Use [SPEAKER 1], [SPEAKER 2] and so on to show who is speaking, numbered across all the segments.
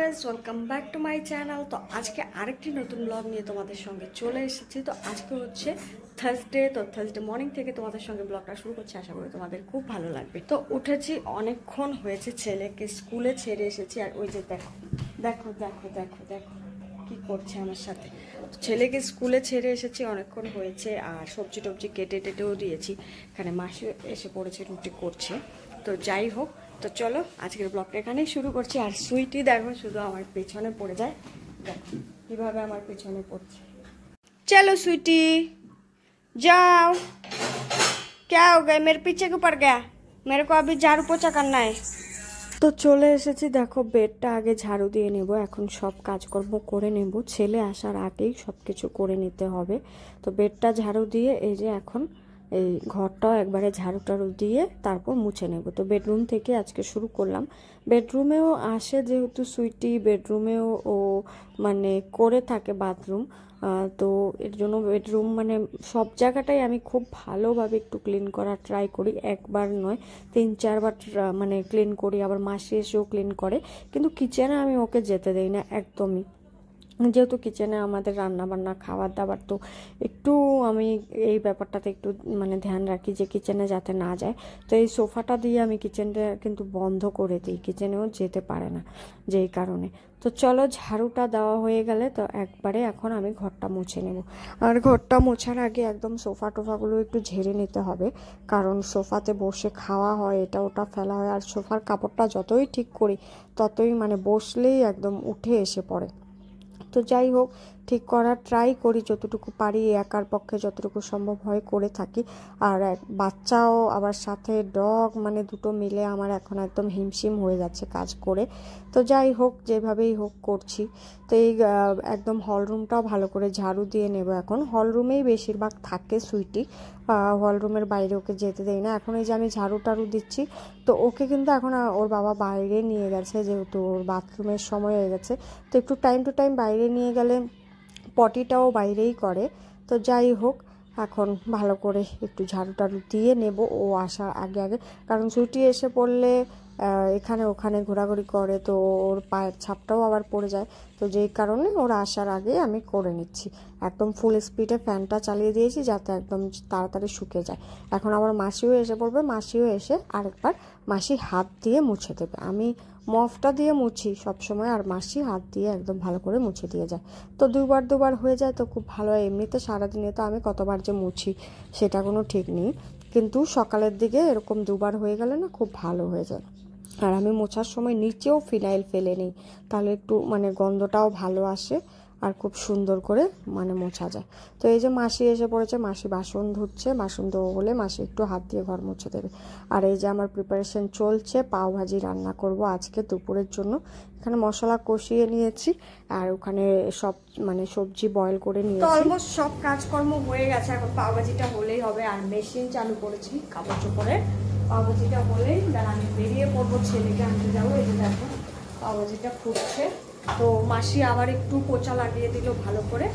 [SPEAKER 1] guys welcome back to my channel তো আজকে আরেকটি নতুন ব্লগ নিয়ে তোমাদের সঙ্গে চলে এসেছি তো আজকে হচ্ছে থার্সডে তো থার্সডে মর্নিং থেকে তোমাদের সঙ্গে ব্লগটা শুরু করছি আশা করি তোমাদের খুব ভালো লাগবে তো উঠেছি অনেকক্ষণ হয়েছে ছেলেকে স্কুলে ছেড়ে এসেছি আর ওই যে দেখো দেখো দেখো দেখো দেখো কি করছে আমার সাথে ছেলেকে স্কুলে ছেড়ে এসেছি অনেকক্ষণ হয়েছে আর সবজি টবজি কেটে টেটেও দিয়েছি এখানে মাসি এসে পড়েছে রুটি করছে তো যাই হোক তো চলো আজকের ব্লগটা এখানেই শুরু করছি আর সুইটি দেখো শুধু আমার পেছনে পড়ে যায় দেখো কীভাবে আমার পেছনে পড়ছে চলো সুইটি যাও क्या हो गया মেরে পিছে क्यों पड़ गया মেরে কো আবি ঝাড়ু पोछा करना है তো চলে এসেছি দেখো বেডটা আগে ঝাড়ু দিয়ে নেব এখন সব কাজকর্ম করে নেব ছেলে আসার আগেই সব কিছু করে নিতে হবে তো বেডটা ঝাড়ু দিয়ে এই যে এখন এই ঘরটাও একবারে ঝাড়ু টাড়ু দিয়ে তারপর মুছে নেব তো বেডরুম থেকে আজকে শুরু করলাম বেডরুমেও আসে যেহেতু সুইটি বেডরুমেও ও মানে করে থাকে বাথরুম তো এর জন্য বেডরুম মানে সব জায়গাটাই আমি খুব ভালোভাবে একটু ক্লিন করার ট্রাই করি একবার নয় তিন চারবার মানে ক্লিন করি আবার মাসে এসেও ক্লিন করে কিন্তু কিচেনে আমি ওকে যেতে দেই না একদমই যেহেতু কিচেনে আমাদের রান্না বান্না খাবার দাবার তো একটু আমি এই ব্যাপারটাতে একটু মানে ধ্যান রাখি যে কিচেনে যাতে না যায় তো এই সোফাটা দিয়ে আমি কিচেনটা কিন্তু বন্ধ করে দিই কিচেনেও যেতে পারে না যেই কারণে তো চলো ঝাড়ুটা দেওয়া হয়ে গেলে তো একবারে এখন আমি ঘরটা মুছে নেব আর ঘরটা মোছার আগে একদম সোফা টোফাগুলো একটু ঝেড়ে নিতে হবে কারণ সোফাতে বসে খাওয়া হয় এটা ওটা ফেলা হয় আর সোফার কাপড়টা যতই ঠিক করি ততই মানে বসলেই একদম উঠে এসে পড়ে তো যাই হোক ঠিক করার ট্রাই করি যতটুকু পারি একার পক্ষে যতটুকু সম্ভব হয় করে থাকি আর এক বাচ্চাও আবার সাথে ডগ মানে দুটো মিলে আমার এখন একদম হিমশিম হয়ে যাচ্ছে কাজ করে তো যাই হোক যেভাবেই হোক করছি তো এই একদম হলরুমটাও ভালো করে ঝাড়ু দিয়ে নেব এখন হলরুমেই বেশিরভাগ থাকে সুইটি হলরুমের বাইরে ওকে যেতে দেয় না এখন এই যে আমি ঝাড়ু টাড়ু দিচ্ছি তো ওকে কিন্তু এখন ওর বাবা বাইরে নিয়ে গেছে যেহেতু ওর বাথরুমের সময় হয়ে গেছে তো একটু টাইম টু টাইম বাইরে নিয়ে গেলে পটিটাও বাইরেই করে তো যাই হোক এখন ভালো করে একটু ঝাড়ু টাড়ু দিয়ে নেব ও আসার আগে আগে কারণ ছুটি এসে পড়লে এখানে ওখানে ঘোরাঘুরি করে তো ওর পায়ের ছাপটাও আবার পড়ে যায় তো যেই কারণে ওর আসার আগে আমি করে নিচ্ছি একদম ফুল স্পিডে ফ্যানটা চালিয়ে দিয়েছি যাতে একদম তাড়াতাড়ি শুকে যায় এখন আমার মাসিও এসে পড়বে মাসিও এসে আরেকবার মাসি হাত দিয়ে মুছে দেবে আমি মফটা দিয়ে মুছি সবসময় আর মাসি হাত দিয়ে একদম ভালো করে মুছে দিয়ে যায় তো দুবার দুবার হয়ে যায় তো খুব ভালো হয় এমনিতে সারাদিনে তো আমি কতবার যে মুছি সেটা কোনো ঠিক নেই কিন্তু সকালের দিকে এরকম দুবার হয়ে গেলে না খুব ভালো হয়ে যায় আর আমি মোছার সময় নিচেও ফিনাইল ফেলে নিই তাহলে একটু মানে গন্ধটাও ভালো আসে আর খুব সুন্দর করে মানে মোছা যায় তো এই যে মাসি এসে পড়েছে মাসি বাসন ধুচ্ছে বাসন ধোবো হলে মাসি একটু হাত দিয়ে ঘর মুছে দেবে আর এই যে আমার প্রিপারেশন চলছে পাও ভাজি রান্না করব আজকে দুপুরের জন্য এখানে মশলা কষিয়ে নিয়েছি আর ওখানে সব মানে সবজি বয়েল করে নিয়েছি অলমোস্ট সব কাজকর্ম হয়ে গেছে এখন পাও ভাজিটা হলেই হবে আর মেশিন চালু করেছি কাপড় চোপড়ের পাওভাজিটা হলেই আমি বেরিয়ে পড়বো ছেলেকে আনতে যাবো এই যে দেখো পাওভাজিটা ফুটছে তো মাসি আবার একটু পোচা লাগিয়ে দিল ভালো করে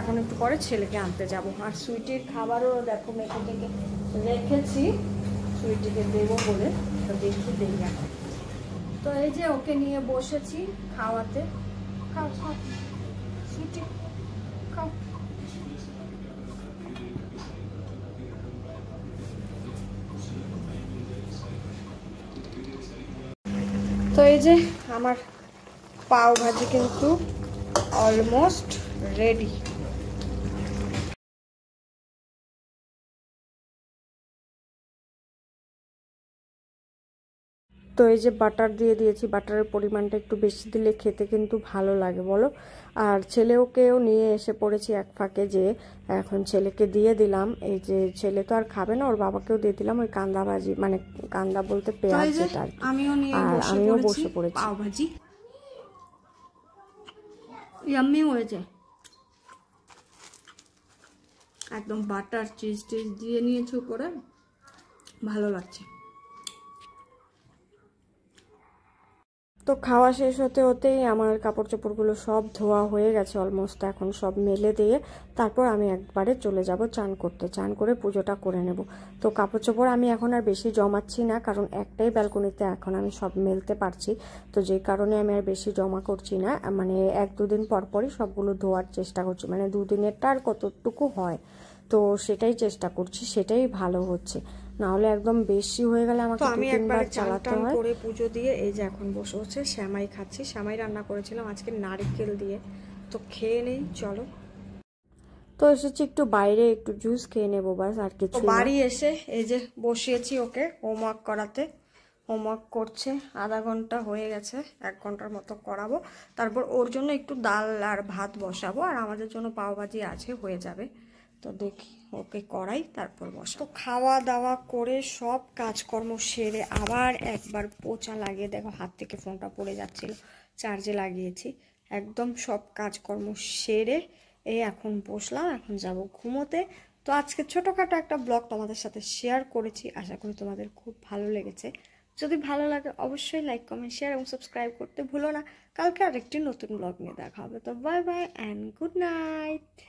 [SPEAKER 1] এখন একটু পরে ছেলেকে আনতে যাব আর সুইটির খাবারও দেখো মেখে থেকে রেখেছি সুইটিকে দেবো বলে তো দেখি দেই এখন তো এই যে ওকে নিয়ে বসেছি খাওয়াতে খাও সুইটি খাও তো এই যে আমার পাও ভাজি কিন্তু অলমোস্ট রেডি তো এই যে বাটার দিয়ে দিয়েছি বাটারের পরিমাণটা একটু বেশি দিলে খেতে কিন্তু ভালো লাগে বলো আর ছেলেওকেও নিয়ে এসে পড়েছি এক ফাঁকে যে এখন ছেলেকে দিয়ে দিলাম এই যে ছেলে তো আর খাবে না ওর বাবাকেও দিয়ে দিলাম ওই কান্দা ভাজি মানে কান্দা বলতে পেঁয়াজ যেটা আর আমিও বসে পড়েছি ইয়াম্মি হয়েছে একদম বাটার চিজ টিজ দিয়ে নিয়েছো করে ভালো লাগছে তো খাওয়া শেষ হতে হতেই আমার কাপড় চোপড়গুলো সব ধোয়া হয়ে গেছে অলমোস্ট এখন সব মেলে দিয়ে তারপর আমি একবারে চলে যাব চান করতে চান করে পুজোটা করে নেব তো কাপড় চোপড় আমি এখন আর বেশি জমাচ্ছি না কারণ একটাই ব্যালকনিতে এখন আমি সব মেলতে পারছি তো যে কারণে আমি আর বেশি জমা করছি না মানে এক দুদিন পর পরই সবগুলো ধোয়ার চেষ্টা করছি মানে দুদিনেরটা আর কতটুকু হয় তো সেটাই চেষ্টা করছি সেটাই ভালো হচ্ছে না হলে একদম বেশি হয়ে গেলে আমাকে আমি একবার চালাতে হয় করে পুজো দিয়ে এই যে এখন বসে হচ্ছে শ্যামাই খাচ্ছি শ্যামাই রান্না করেছিলাম আজকে নারিকেল দিয়ে তো খেয়ে নেই চলো তো এসেছি একটু বাইরে একটু জুস খেয়ে নেবো বাস আর কিছু বাড়ি এসে এই যে বসিয়েছি ওকে হোমওয়ার্ক করাতে হোমওয়ার্ক করছে আধা ঘন্টা হয়ে গেছে এক ঘন্টার মতো করাবো তারপর ওর জন্য একটু ডাল আর ভাত বসাবো আর আমাদের জন্য পাওভাজি আছে হয়ে যাবে তো দেখি ওকে করাই তারপর বসা তো খাওয়া দাওয়া করে সব কাজকর্ম সেরে আবার একবার পোচা লাগিয়ে দেখো হাত থেকে ফোনটা পড়ে যাচ্ছিল চার্জে লাগিয়েছি একদম সব কাজকর্ম সেরে এই এখন বসলাম এখন যাব ঘুমোতে তো আজকে ছোটোখাটো একটা ব্লগ তোমাদের সাথে শেয়ার করেছি আশা করি তোমাদের খুব ভালো লেগেছে যদি ভালো লাগে অবশ্যই লাইক কমেন্ট শেয়ার এবং সাবস্ক্রাইব করতে ভুলো না কালকে আরেকটি নতুন ব্লগ নিয়ে দেখা হবে তো bye bye and good night